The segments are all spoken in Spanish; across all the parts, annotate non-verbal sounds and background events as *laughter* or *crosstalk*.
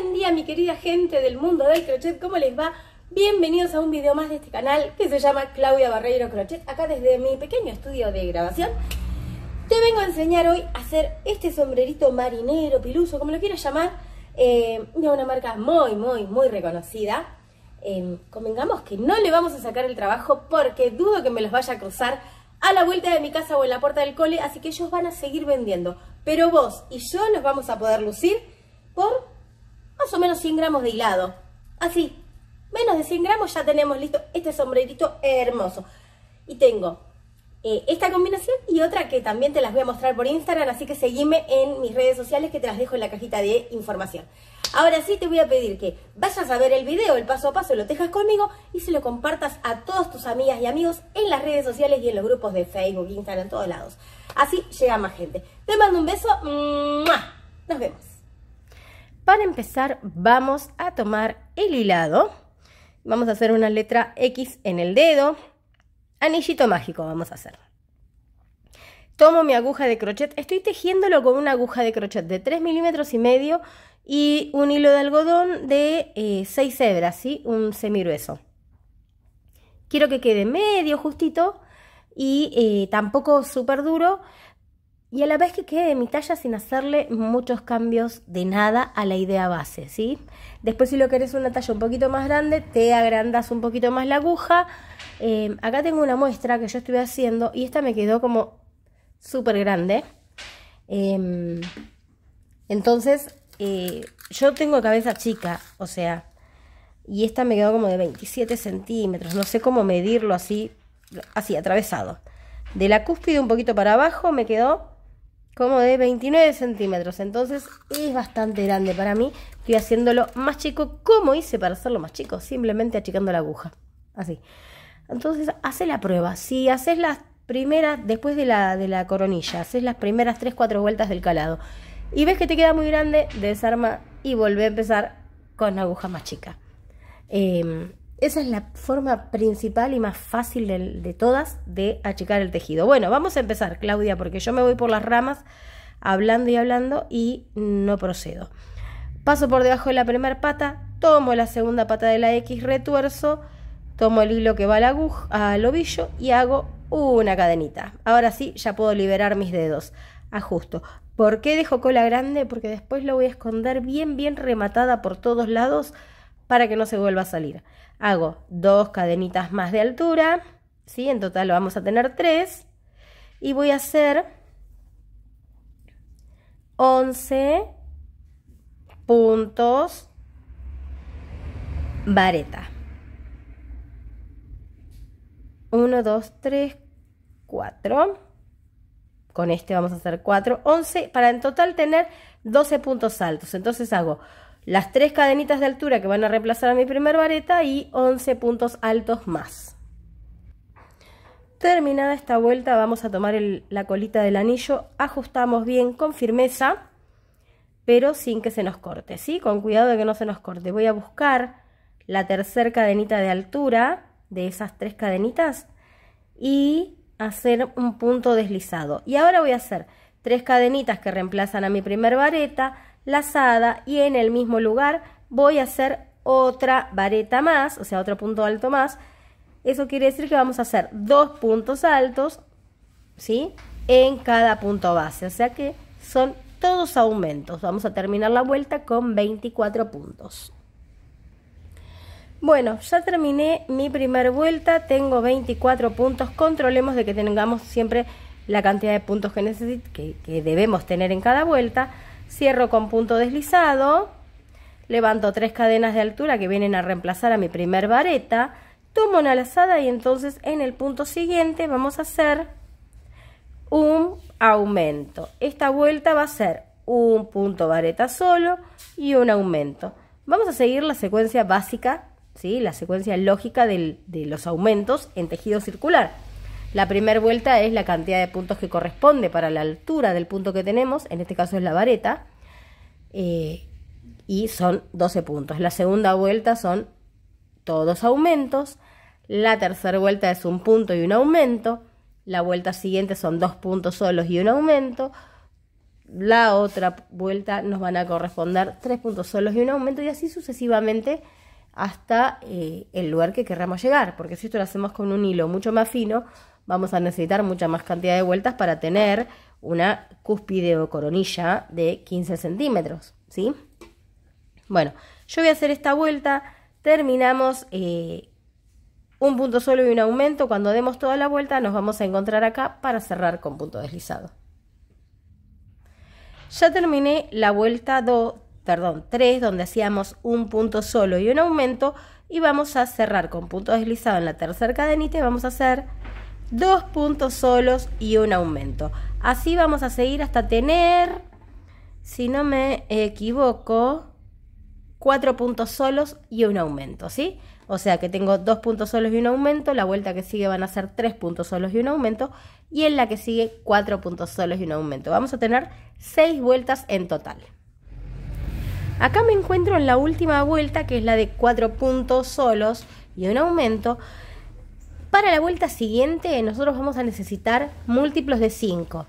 buen día mi querida gente del mundo del crochet, ¿cómo les va? Bienvenidos a un video más de este canal que se llama Claudia Barreiro Crochet, acá desde mi pequeño estudio de grabación. Te vengo a enseñar hoy a hacer este sombrerito marinero, piluso, como lo quieras llamar, eh, de una marca muy, muy, muy reconocida. Em, convengamos que no le vamos a sacar el trabajo porque dudo que me los vaya a cruzar a la vuelta de mi casa o en la puerta del cole, así que ellos van a seguir vendiendo. Pero vos y yo nos vamos a poder lucir por más o menos 100 gramos de hilado. Así, menos de 100 gramos ya tenemos listo este sombrerito hermoso. Y tengo eh, esta combinación y otra que también te las voy a mostrar por Instagram, así que seguime en mis redes sociales que te las dejo en la cajita de información. Ahora sí te voy a pedir que vayas a ver el video, el paso a paso, lo dejas conmigo y se lo compartas a todos tus amigas y amigos en las redes sociales y en los grupos de Facebook, Instagram, en todos lados. Así llega más gente. Te mando un beso. Nos vemos para empezar vamos a tomar el hilado, vamos a hacer una letra X en el dedo, anillito mágico vamos a hacer. Tomo mi aguja de crochet, estoy tejiéndolo con una aguja de crochet de 3 milímetros y medio y un hilo de algodón de 6 eh, hebras, ¿sí? un semirueso Quiero que quede medio justito y eh, tampoco súper duro y a la vez que quede de mi talla sin hacerle muchos cambios de nada a la idea base, ¿sí? Después si lo querés una talla un poquito más grande, te agrandas un poquito más la aguja. Em, acá tengo una muestra que yo estuve haciendo y esta me quedó como súper grande. Em, entonces, eh, yo tengo cabeza chica, o sea, y esta me quedó como de 27 centímetros, no sé cómo medirlo así, así, atravesado. De la cúspide un poquito para abajo me quedó como de 29 centímetros. Entonces es bastante grande para mí. Estoy haciéndolo más chico. ¿Cómo hice para hacerlo más chico? Simplemente achicando la aguja. Así. Entonces, hace la prueba. Si haces las primeras, después de la, de la coronilla, haces las primeras 3-4 vueltas del calado y ves que te queda muy grande, desarma y vuelve a empezar con la aguja más chica. Em, esa es la forma principal y más fácil de, todas de achicar el tejido. Bueno, vamos a empezar, Claudia, porque yo me voy por las ramas hablando y hablando y no procedo. Paso por debajo de la primera pata, tomo la segunda pata de la X, retuerzo, tomo el hilo que va al ovillo y hago una cadenita. Ahora sí, ya puedo liberar mis dedos. Ajusto. ¿Por qué dejo cola grande? Porque después lo voy a esconder bien, bien rematada por todos lados para que no se vuelva a salir hago dos cadenitas más de altura, En total vamos a tener tres. Y voy a hacer 11 puntos vareta. 1, 2, 3, 4. Con este vamos a hacer 4, 11, para en total tener 12 puntos altos. Entonces hago las tres cadenitas de altura que van a reemplazar a mi primer vareta y 11 puntos altos más. Terminada esta vuelta vamos a tomar la colita del anillo, ajustamos bien con firmeza, pero sin que se nos corte, ¿sí? Con cuidado de que no se nos corte. Voy a buscar la tercera cadenita de altura de esas tres cadenitas y hacer un punto deslizado. Y ahora voy a hacer tres cadenitas que reemplazan a mi primer vareta, lazada y en el mismo lugar voy a hacer otra vareta más, o sea, otro punto alto más. Eso quiere decir que vamos a hacer dos puntos altos, ¿sí? En cada punto base, o sea que son todos aumentos. Vamos a terminar la vuelta con 24 puntos. Bueno, ya terminé mi primera vuelta, tengo 24 puntos, controlemos de que tengamos siempre la cantidad de puntos que, que debemos tener en cada vuelta. Cierro con punto deslizado, levanto tres cadenas de altura que vienen a reemplazar a mi primer vareta, tomo una lazada y entonces en el punto siguiente vamos a hacer un aumento. Esta vuelta va a ser un punto vareta solo y un aumento. Vamos a seguir la secuencia básica, ¿sí? la secuencia lógica de los aumentos en tejido circular. La primera vuelta es la cantidad de puntos que corresponde para la altura del punto que tenemos, en este caso es la vareta, eh, y son 12 puntos. La segunda vuelta son todos aumentos, la tercera vuelta es un punto y un aumento, la vuelta siguiente son dos puntos solos y un aumento, la otra vuelta nos van a corresponder tres puntos solos y un aumento y así sucesivamente hasta eh, el lugar que querramos llegar, porque si esto lo hacemos con un hilo mucho más fino, vamos a necesitar mucha más cantidad de vueltas para tener una cúspide o coronilla de 15 centímetros, ¿sí? Bueno, yo voy a hacer esta vuelta, terminamos eh, un punto solo y un aumento, cuando demos toda la vuelta nos vamos a encontrar acá para cerrar con punto deslizado. Ya terminé la vuelta 2, perdón, 3, donde hacíamos un punto solo y un aumento, y vamos a cerrar con punto deslizado en la tercera cadenita y vamos a hacer dos puntos solos y un aumento. Así vamos a seguir hasta tener, si no me equivoco, cuatro puntos solos y un aumento, ¿sí? O sea que tengo dos puntos solos y un aumento, la vuelta que sigue van a ser tres puntos solos y un aumento, y en la que sigue cuatro puntos solos y un aumento. Vamos a tener seis vueltas en total. Acá me encuentro en la última vuelta, que es la de cuatro puntos solos y un aumento, para la vuelta siguiente nosotros vamos a necesitar múltiplos de 5.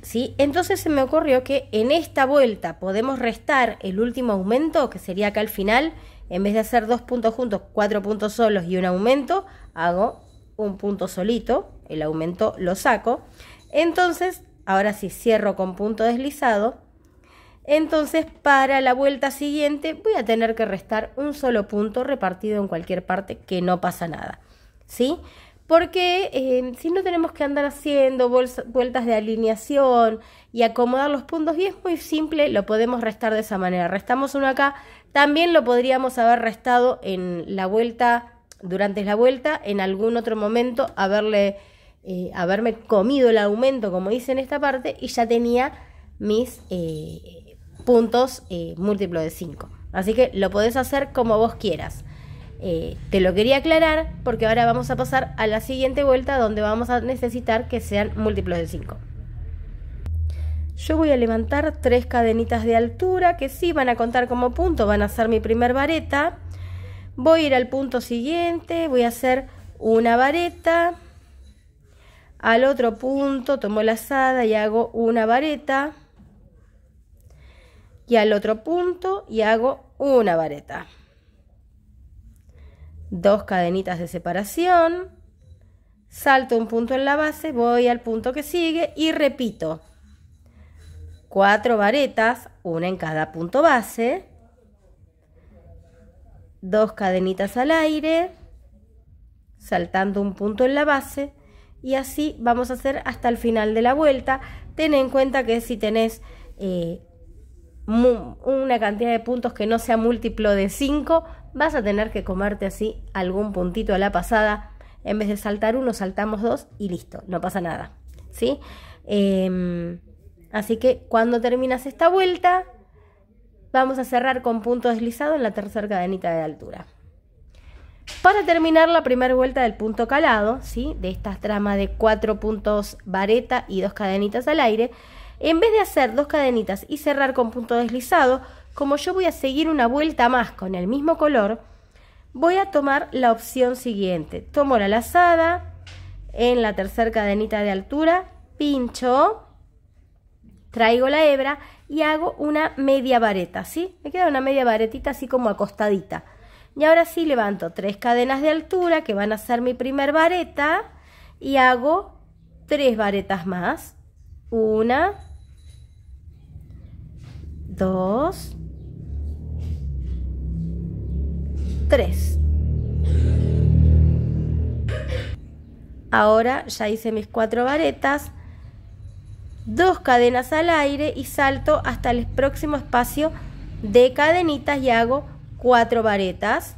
¿sí? Entonces se me ocurrió que en esta vuelta podemos restar el último aumento, que sería acá al final, en vez de hacer dos puntos juntos, cuatro puntos solos y un aumento, hago un punto solito, el aumento lo saco. Entonces, ahora sí cierro con punto deslizado. Entonces, para la vuelta siguiente voy a tener que restar un solo punto repartido en cualquier parte, que no pasa nada. ¿sí? Porque eh, si no tenemos que andar haciendo vueltas de alineación y acomodar los puntos, y es muy simple, lo podemos restar de esa manera. Restamos uno acá, también lo podríamos haber restado en la vuelta, durante la vuelta, en algún otro momento, haberle, eh, haberme comido el aumento, como dice en esta parte, y ya tenía mis eh, puntos múltiplo de 5. Así que lo podés hacer como vos quieras. Eh, te lo quería aclarar porque ahora vamos a pasar a la siguiente vuelta donde vamos a necesitar que sean múltiplos de 5. Yo voy a levantar tres cadenitas de altura que sí van a contar como punto, van a ser mi primer vareta. Voy a ir al punto siguiente, voy a hacer una vareta. Al otro punto tomo la lazada y hago una vareta. Y al otro punto y hago una vareta dos cadenitas de separación, salto un punto en la base, voy al punto que sigue y repito. Cuatro varetas, una en cada punto base, dos cadenitas al aire, saltando un punto en la base y así vamos a hacer hasta el final de la vuelta. Ten en cuenta que si tenés eh, una cantidad de puntos que no sea múltiplo de 5, vas a tener que comerte así algún puntito a la pasada. En vez de saltar uno, saltamos dos y listo, no pasa nada. Em, así que cuando terminas esta vuelta, vamos a cerrar con punto deslizado en la tercera cadenita de altura. Para terminar la primera vuelta del punto calado, de esta trama de cuatro puntos vareta y dos cadenitas al aire, en vez de hacer dos cadenitas y cerrar con punto deslizado, como yo voy a seguir una vuelta más con el mismo color, voy a tomar la opción siguiente. Tomo la lazada en la tercera cadenita de altura, pincho, traigo la hebra y hago una media vareta, ¿sí? Me queda una media varetita así como acostadita. Y ahora sí levanto tres cadenas de altura que van a ser mi primer vareta y hago tres varetas más. Una, dos, tres. Ahora ya hice mis cuatro varetas, dos cadenas al aire y salto hasta el próximo espacio de cadenitas y hago cuatro varetas.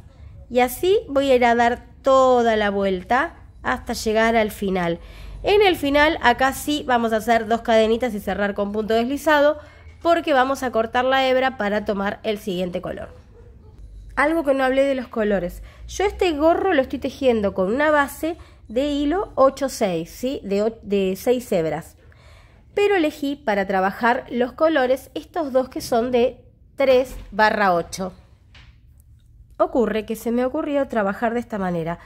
Y así voy a ir a dar toda la vuelta hasta llegar al final. En el final acá sí vamos a hacer dos cadenitas y cerrar con punto deslizado porque vamos a cortar la hebra para tomar el siguiente color. Algo que no hablé de los colores. Yo este gorro lo estoy tejiendo con una base de hilo 8-6, de, de 6 hebras. Pero elegí para trabajar los colores estos dos que son de 3 barra 8. Ocurre que se me ocurrió trabajar de esta manera.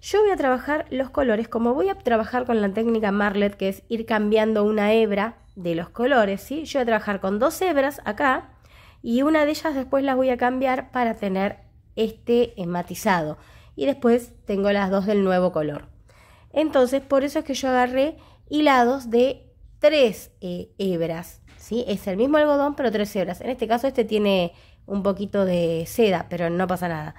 Yo voy a trabajar los colores, como voy a trabajar con la técnica Marlet, que es ir cambiando una hebra de los colores, Yo voy a trabajar con dos hebras acá y una de ellas después las voy a cambiar para tener este eh, matizado. Y después tengo las dos del nuevo color. Entonces, por eso es que yo agarré hilados de tres eh, hebras, Es el mismo algodón, pero tres hebras. En este caso, este tiene un poquito de seda, pero no pasa nada.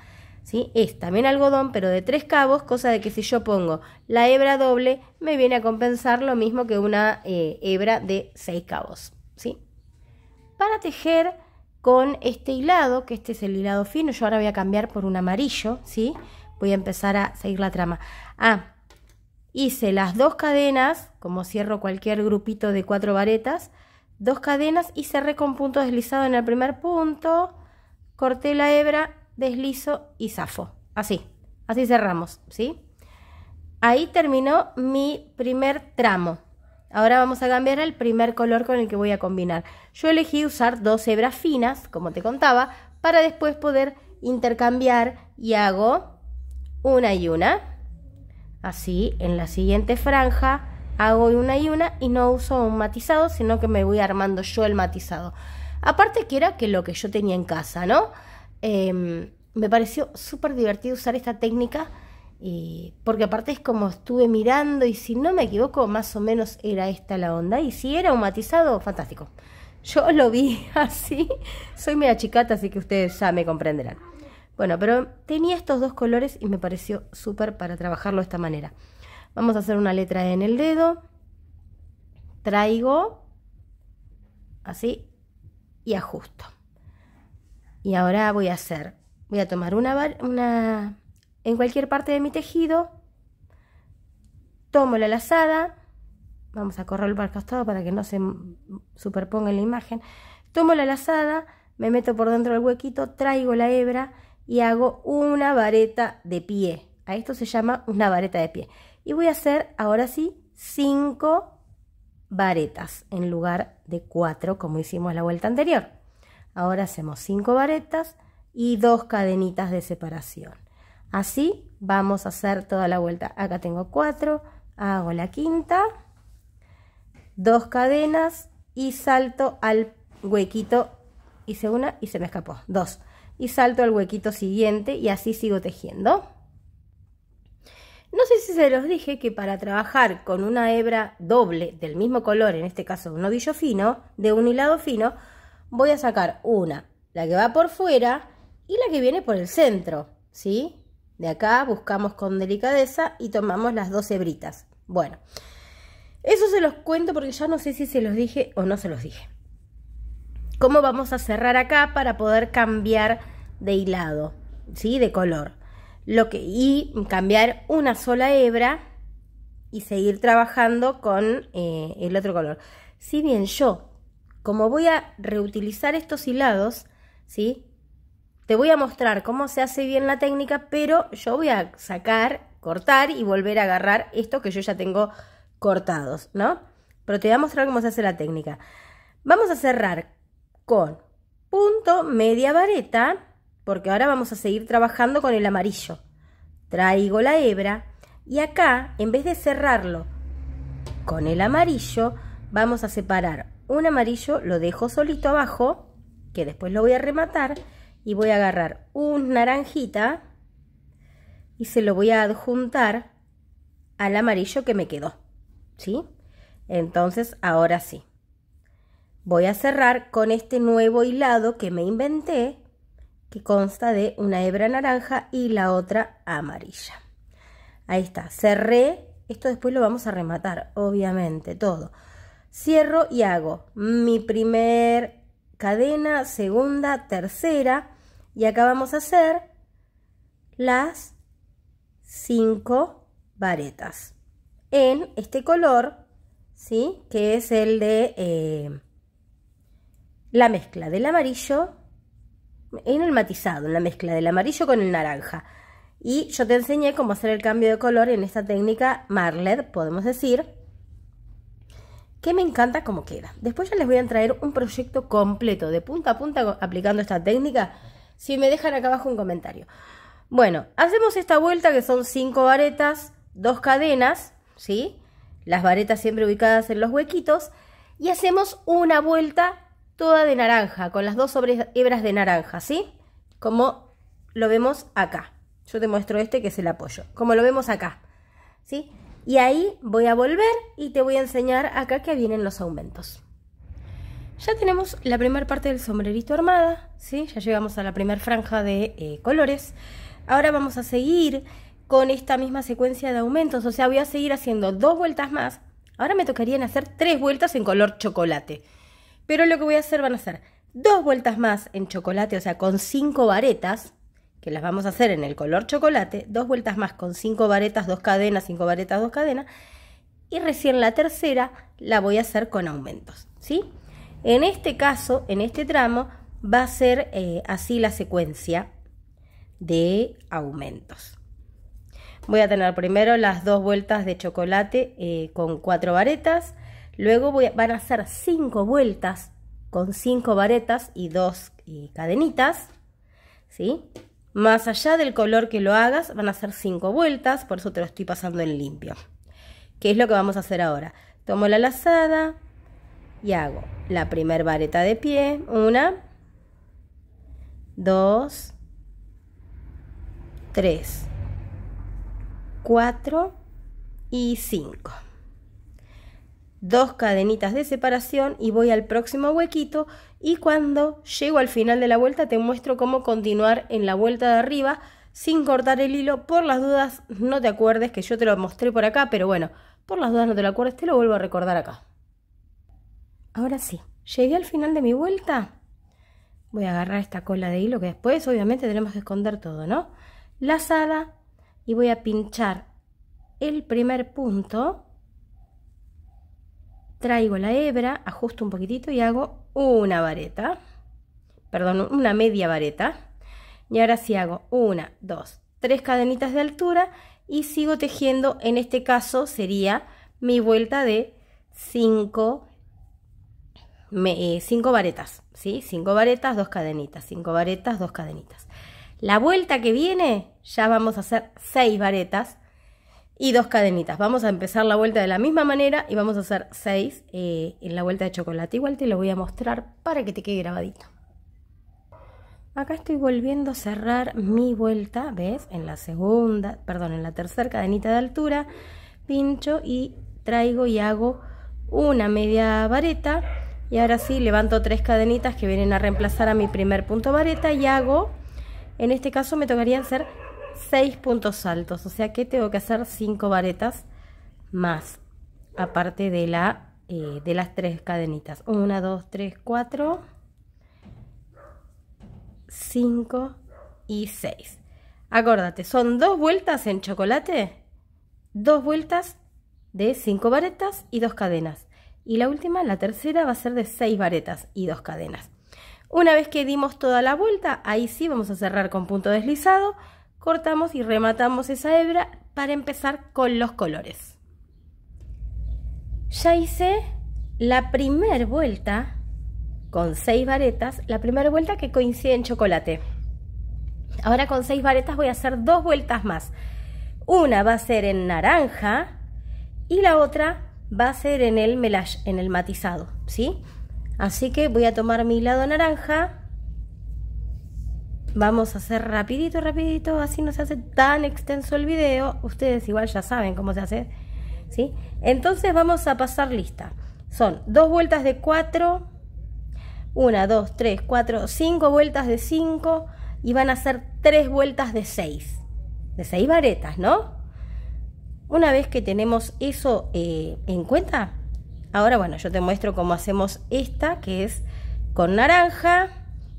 Es también algodón, pero de tres cabos, cosa de que si yo pongo la hebra doble, me viene a compensar lo mismo que una eh, hebra de seis cabos, ¿sí? Para tejer con este hilado, que este es el hilado fino, yo ahora voy a cambiar por un amarillo, ¿sí? Voy a empezar a seguir la trama. Ah, hice las dos cadenas, como cierro cualquier grupito de cuatro varetas, dos cadenas y cerré con punto deslizado en el primer punto, corté la hebra deslizo y zafo. Así, así cerramos, ¿sí? Ahí terminó mi primer tramo. Ahora vamos a cambiar el primer color con el que voy a combinar. Yo elegí usar dos hebras finas, como te contaba, para después poder intercambiar y hago una y una. Así, en la siguiente franja hago una y una y no uso un matizado, sino que me voy armando yo el matizado. Aparte que era que lo que yo tenía en casa, ¿no? Em, me pareció súper divertido usar esta técnica, y, porque aparte es como estuve mirando y si no me equivoco, más o menos era esta la onda. Y si era un matizado, fantástico. Yo lo vi *laughs* así, soy media chicata, así que ustedes ya me comprenderán. Bueno, pero tenía estos dos colores y me pareció súper para trabajarlo de esta manera. Vamos a hacer una letra en el dedo. Traigo así y ajusto. Y ahora voy a hacer, voy a tomar una, una en cualquier parte de mi tejido, tomo la lazada, vamos a correrlo barco el costado para que no se superponga la imagen, tomo la lazada, me meto por dentro del huequito, traigo la hebra y hago una vareta de pie. A esto se llama una vareta de pie. Y voy a hacer ahora sí 5 varetas en lugar de 4 como hicimos la vuelta anterior. Ahora hacemos cinco varetas y dos cadenitas de separación. Así vamos a hacer toda la vuelta. Acá tengo 4, hago la quinta, dos cadenas y salto al huequito. Hice una y se me escapó, Dos Y salto al huequito siguiente y así sigo tejiendo. No sé si se los dije que para trabajar con una hebra doble del mismo color, en este caso un ovillo fino, de un hilado fino, voy a sacar una, la que va por fuera y la que viene por el centro, ¿sí? De acá buscamos con delicadeza y tomamos las dos hebritas. Bueno, eso se los cuento porque ya no sé si se los dije o no se los dije. ¿Cómo vamos a cerrar acá para poder cambiar de hilado, ¿sí? De color. Lo que, y cambiar una sola hebra y seguir trabajando con eh, el otro color. Si bien yo como voy a reutilizar estos hilados, ¿sí? Te voy a mostrar cómo se hace bien la técnica, pero yo voy a sacar, cortar y volver a agarrar esto que yo ya tengo cortados, ¿no? Pero te voy a mostrar cómo se hace la técnica. Vamos a cerrar con punto, media vareta, porque ahora vamos a seguir trabajando con el amarillo. Traigo la hebra y acá, en vez de cerrarlo con el amarillo, vamos a separar un amarillo lo dejo solito abajo, que después lo voy a rematar, y voy a agarrar un naranjita y se lo voy a adjuntar al amarillo que me quedó, ¿sí? Entonces, ahora sí. Voy a cerrar con este nuevo hilado que me inventé, que consta de una hebra naranja y la otra amarilla. Ahí está, cerré. Esto después lo vamos a rematar, obviamente, todo. Cierro y hago mi primer cadena, segunda, tercera. Y acá vamos a hacer las cinco varetas en este color, ¿sí? Que es el de eh, la mezcla del amarillo en el matizado, en la mezcla del amarillo con el naranja. Y yo te enseñé cómo hacer el cambio de color en esta técnica marlet podemos decir, que me encanta como queda. Después ya les voy a traer un proyecto completo, de punta a punta, aplicando esta técnica, si me dejan acá abajo un comentario. Bueno, hacemos esta vuelta que son cinco varetas, dos cadenas, ¿sí? Las varetas siempre ubicadas en los huequitos. Y hacemos una vuelta toda de naranja, con las dos hebras de naranja, ¿sí? Como lo vemos acá. Yo te muestro este que es el apoyo, como lo vemos acá, ¿sí? Y ahí voy a volver y te voy a enseñar acá que vienen los aumentos. Ya tenemos la primera parte del sombrerito armada, ¿sí? ya llegamos a la primera franja de eh, colores. Ahora vamos a seguir con esta misma secuencia de aumentos, o sea, voy a seguir haciendo dos vueltas más. Ahora me tocarían hacer tres vueltas en color chocolate. Pero lo que voy a hacer van a ser dos vueltas más en chocolate, o sea, con cinco varetas, que las vamos a hacer en el color chocolate, dos vueltas más con cinco varetas, dos cadenas, cinco varetas, dos cadenas, y recién la tercera la voy a hacer con aumentos, ¿sí? En este caso, en este tramo, va a ser eh, así la secuencia de aumentos. Voy a tener primero las dos vueltas de chocolate eh, con cuatro varetas, luego voy van a hacer cinco vueltas con cinco varetas y dos eh, cadenitas, ¿sí? Más allá del color que lo hagas, van a ser 5 vueltas, por eso te lo estoy pasando en limpio. ¿Qué es lo que vamos a hacer ahora? Tomo la lazada y hago la primer vareta de pie, una, dos, tres, cuatro y cinco dos cadenitas de separación y voy al próximo huequito y cuando llego al final de la vuelta te muestro cómo continuar en la vuelta de arriba sin cortar el hilo. Por las dudas no te acuerdes que yo te lo mostré por acá, pero bueno, por las dudas no te lo acuerdes, te lo vuelvo a recordar acá. Ahora sí, llegué al final de mi vuelta. Voy a agarrar esta cola de hilo que después obviamente tenemos que esconder todo, ¿no? Lazada y voy a pinchar el primer punto traigo la hebra, ajusto un poquitito y hago una vareta, perdón, una media vareta. Y ahora sí hago una, dos, tres cadenitas de altura y sigo tejiendo, en este caso sería mi vuelta de 5 eh, cinco varetas, ¿sí? cinco varetas, dos cadenitas, cinco varetas, dos cadenitas. La vuelta que viene ya vamos a hacer seis varetas y dos cadenitas. Vamos a empezar la vuelta de la misma manera y vamos a hacer seis eh, en la vuelta de chocolate. Igual te lo voy a mostrar para que te quede grabadito. Acá estoy volviendo a cerrar mi vuelta, ¿ves? En la segunda, perdón, en la tercera cadenita de altura, pincho y traigo y hago una media vareta. Y ahora sí, levanto tres cadenitas que vienen a reemplazar a mi primer punto vareta y hago, en este caso me tocaría hacer 6 puntos altos, o sea que tengo que hacer 5 varetas más, aparte de, eh, las 3 cadenitas. 1, 2, 3, 4, 5 y 6. Acordate, son 2 vueltas en chocolate, 2 vueltas de 5 varetas y 2 cadenas. Y la última, la tercera, va a ser de 6 varetas y 2 cadenas. Una vez que dimos toda la vuelta, ahí sí vamos a cerrar con punto deslizado, cortamos y rematamos esa hebra para empezar con los colores. Ya hice la primera vuelta con seis varetas, la primera vuelta que coincide en chocolate. Ahora con seis varetas voy a hacer dos vueltas más. Una va a ser en naranja y la otra va a ser en el melange, en el matizado, ¿sí? Así que voy a tomar mi lado naranja, Vamos a hacer rapidito, rapidito, así no se hace tan extenso el video. Ustedes igual ya saben cómo se hace, ¿sí? Entonces vamos a pasar lista. Son dos vueltas de 4, Una, dos, tres, cuatro, cinco vueltas de 5 y van a hacer tres vueltas de 6. De seis varetas, ¿no? Una vez que tenemos eso eh, en cuenta, ahora bueno, yo te muestro cómo hacemos esta, que es con naranja.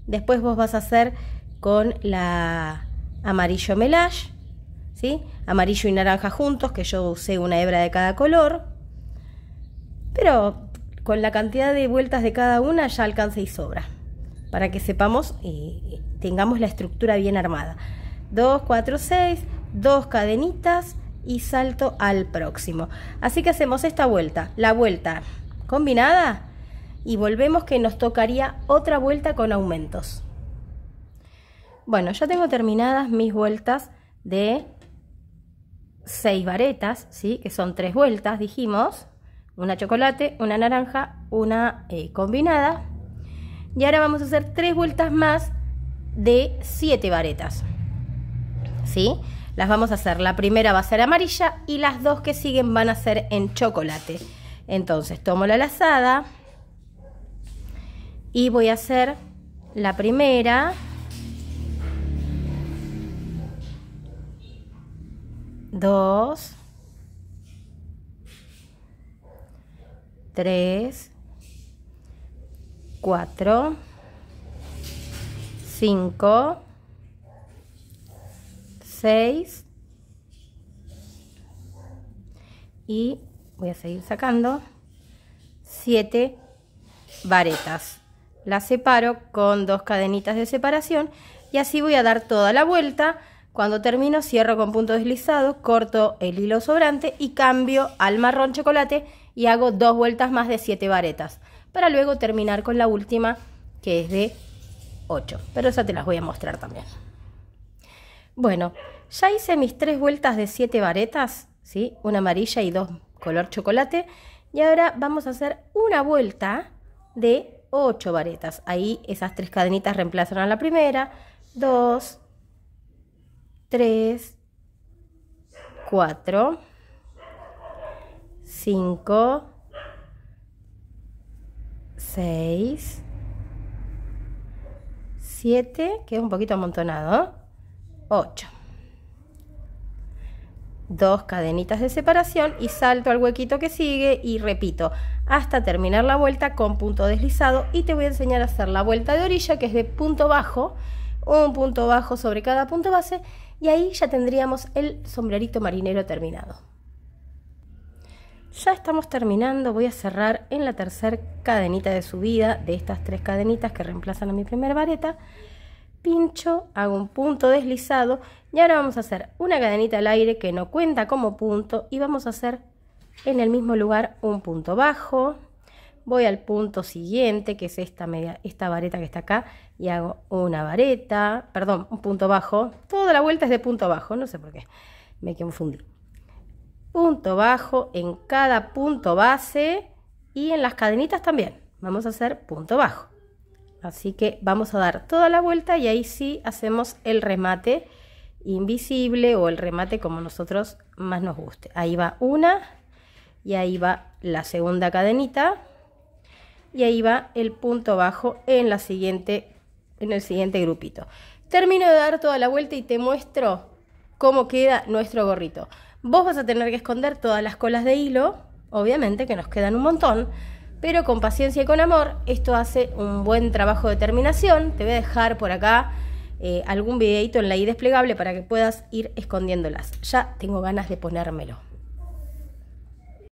Después vos vas a hacer con la amarillo melage, ¿sí? amarillo y naranja juntos, que yo usé una hebra de cada color, pero con la cantidad de vueltas de cada una ya alcanza y sobra, para que sepamos y tengamos la estructura bien armada. 2, 4, 6, dos cadenitas y salto al próximo. Así que hacemos esta vuelta, la vuelta combinada y volvemos que nos tocaría otra vuelta con aumentos. Bueno, ya tengo terminadas mis vueltas de seis varetas, ¿sí? que son tres vueltas, dijimos. Una chocolate, una naranja, una eh, combinada. Y ahora vamos a hacer tres vueltas más de siete varetas. ¿Sí? Las vamos a hacer. La primera va a ser amarilla y las dos que siguen van a ser en chocolate. Entonces tomo la lazada y voy a hacer la primera 2, 3, 4, 5, 6 y voy a seguir sacando 7 varetas. Las separo con dos cadenitas de separación y así voy a dar toda la vuelta cuando termino, cierro con punto deslizado, corto el hilo sobrante y cambio al marrón chocolate y hago dos vueltas más de siete varetas para luego terminar con la última que es de 8. Pero esa te las voy a mostrar también. Bueno, ya hice mis tres vueltas de siete varetas, ¿sí? Una amarilla y dos color chocolate. Y ahora vamos a hacer una vuelta de 8 varetas. Ahí esas tres cadenitas reemplazan a la primera. Dos... 3, 4, 5, 6, 7, que es un poquito amontonado, 8. Dos cadenitas de separación y salto al huequito que sigue y repito hasta terminar la vuelta con punto deslizado y te voy a enseñar a hacer la vuelta de orilla que es de punto bajo, un punto bajo sobre cada punto base y ahí ya tendríamos el sombrerito marinero terminado. Ya estamos terminando, voy a cerrar en la tercera cadenita de subida de estas tres cadenitas que reemplazan a mi primer vareta. Pincho, hago un punto deslizado y ahora vamos a hacer una cadenita al aire que no cuenta como punto y vamos a hacer en el mismo lugar un punto bajo, voy al punto siguiente, que es esta, media, esta vareta que está acá, y hago una vareta, perdón, un punto bajo. Toda la vuelta es de punto bajo, no sé por qué, me confundí. Punto bajo en cada punto base y en las cadenitas también. Vamos a hacer punto bajo. Así que vamos a dar toda la vuelta y ahí sí hacemos el remate invisible o el remate como nosotros más nos guste. Ahí va una y ahí va la segunda cadenita y ahí va el punto bajo en, la siguiente, en el siguiente grupito. Termino de dar toda la vuelta y te muestro cómo queda nuestro gorrito. Vos vas a tener que esconder todas las colas de hilo, obviamente que nos quedan un montón, pero con paciencia y con amor esto hace un buen trabajo de terminación. Te voy a dejar por acá eh, algún videito en la i desplegable para que puedas ir escondiéndolas. Ya tengo ganas de ponérmelo.